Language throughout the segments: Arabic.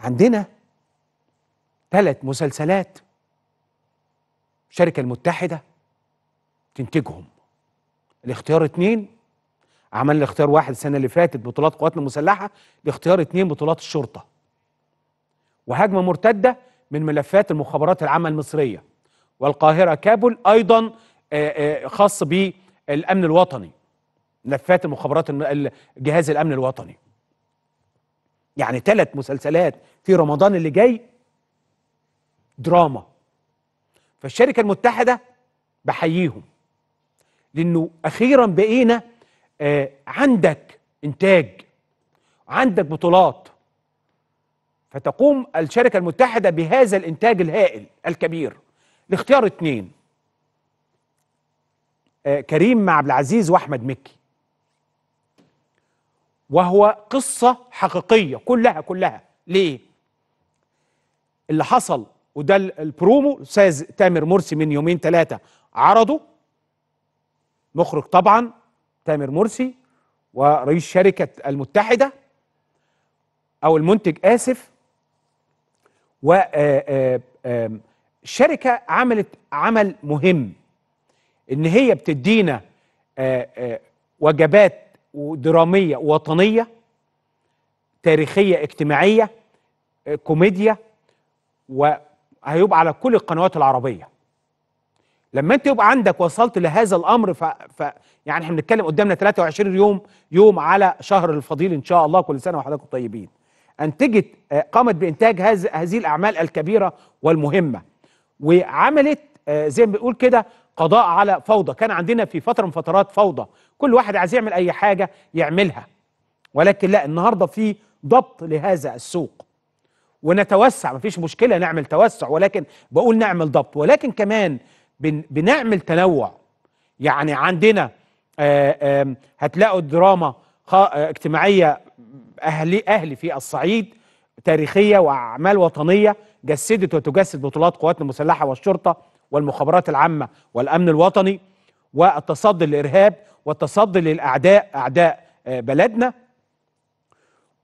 عندنا ثلاث مسلسلات الشركة المتحدة تنتجهم الاختيار اتنين عملنا الاختيار واحد السنة اللي فاتت بطولات قواتنا المسلحة الاختيار اتنين بطولات الشرطة وهجمة مرتدة من ملفات المخابرات العامة المصرية والقاهرة كابول أيضا آه، آه، خاص بالأمن الوطني ملفات المخابرات جهاز الأمن الوطني يعني ثلاث مسلسلات في رمضان اللي جاي دراما فالشركه المتحده بحييهم لانه اخيرا بقينا آه عندك انتاج عندك بطولات فتقوم الشركه المتحده بهذا الانتاج الهائل الكبير لاختيار اتنين آه كريم مع عبد العزيز واحمد مكي وهو قصة حقيقية كلها كلها ليه؟ اللي حصل وده البرومو الاستاذ تامر مرسي من يومين ثلاثة عرضه مخرج طبعا تامر مرسي ورئيس شركة المتحدة أو المنتج آسف و الشركة آه، آه، عملت عمل مهم إن هي بتدينا آه، وجبات ودراميه وطنيه تاريخيه اجتماعيه كوميديا وهيبقى على كل القنوات العربيه لما انت يبقى عندك وصلت لهذا الامر ف, ف... يعني احنا بنتكلم قدامنا 23 يوم يوم على شهر الفضيل ان شاء الله كل سنه وحضراتكم طيبين انتجت آه، قامت بانتاج هذه الاعمال الكبيره والمهمه وعملت آه، زي ما بنقول كده قضاء على فوضى كان عندنا في فترة من فترات فوضى كل واحد عايز يعمل أي حاجة يعملها ولكن لا النهاردة في ضبط لهذا السوق ونتوسع مفيش مشكلة نعمل توسع ولكن بقول نعمل ضبط ولكن كمان بن بنعمل تنوع يعني عندنا آآ آه، آآ هتلاقوا دراما آه، اجتماعية أهلي أهلي في الصعيد تاريخية وأعمال وطنية جسدت وتجسد بطولات قواتنا المسلحة والشرطة والمخابرات العامة والأمن الوطني والتصدي للإرهاب والتصدي للأعداء أعداء آه، بلدنا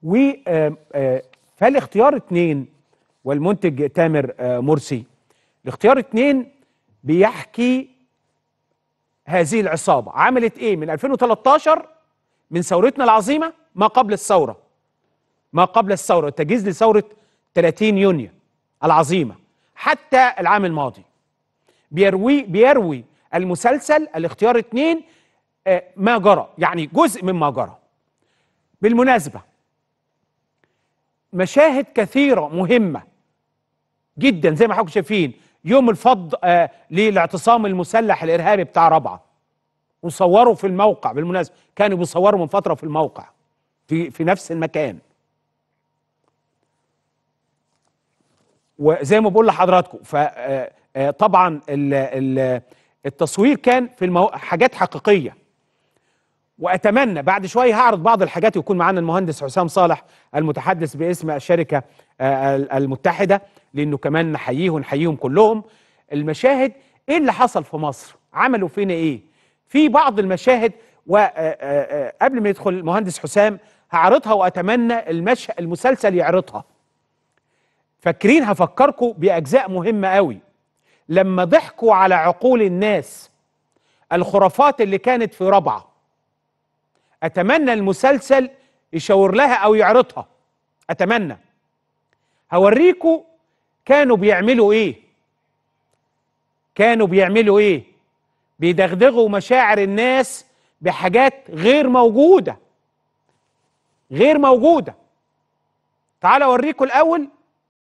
و آه، آه، فالاختيار اتنين والمنتج تامر مرسي الاختيار اتنين بيحكي هذه العصابة عملت ايه من 2013 من ثورتنا العظيمة ما قبل الثورة ما قبل الثورة تجهيز لثورة 30 يونيو العظيمة حتى العام الماضي بيروي بيروي المسلسل الاختيار اتنين آه، ما جرى يعني جزء مما جرى بالمناسبة مشاهد كثيرة مهمة جدا زي ما حضرتك شايفين يوم الفض آه، للاعتصام المسلح الارهابي بتاع ربعه وصوروا في الموقع بالمناسبه كانوا بيصوروا من فتره في الموقع في في نفس المكان وزي ما بقول لحضراتكم ف آه، آه، طبعا التصوير كان في المو... حاجات حقيقيه واتمنى بعد شويه هعرض بعض الحاجات ويكون معانا المهندس حسام صالح المتحدث باسم الشركه آه، المتحده لانه كمان نحييه ونحييهم كلهم المشاهد ايه اللي حصل في مصر عملوا فينا ايه في بعض المشاهد وقبل آه، ما يدخل المهندس حسام هعرضها واتمنى المشهد المسلسل يعرضها فاكرين هفكركم باجزاء مهمه قوي لما ضحكوا على عقول الناس الخرافات اللي كانت في ربعة أتمنى المسلسل يشاور لها أو يعرضها أتمنى هوريكوا كانوا بيعملوا إيه كانوا بيعملوا إيه بيدغدغوا مشاعر الناس بحاجات غير موجودة غير موجودة تعال أوريكوا الأول